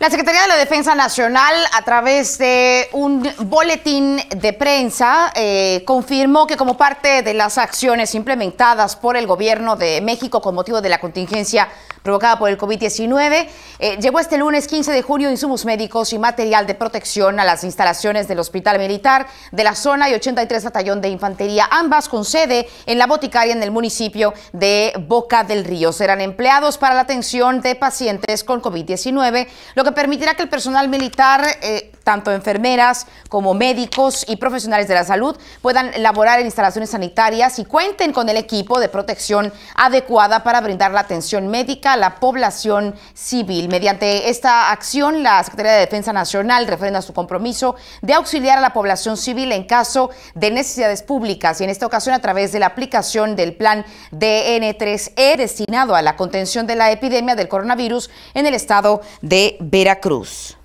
La Secretaría de la Defensa Nacional, a través de un boletín de prensa, eh, confirmó que como parte de las acciones implementadas por el gobierno de México con motivo de la contingencia provocada por el COVID-19, eh, llevó este lunes 15 de junio insumos médicos y material de protección a las instalaciones del Hospital Militar de la zona y 83 Batallón de Infantería, ambas con sede en la boticaria en el municipio de Boca del Río. Serán empleados para la atención de pacientes con COVID-19, lo permitirá que el personal militar eh, tanto enfermeras como médicos y profesionales de la salud puedan laborar en instalaciones sanitarias y cuenten con el equipo de protección adecuada para brindar la atención médica a la población civil. Mediante esta acción, la Secretaría de Defensa Nacional refrenda su compromiso de auxiliar a la población civil en caso de necesidades públicas y en esta ocasión a través de la aplicación del plan DN3E destinado a la contención de la epidemia del coronavirus en el estado de Veracruz.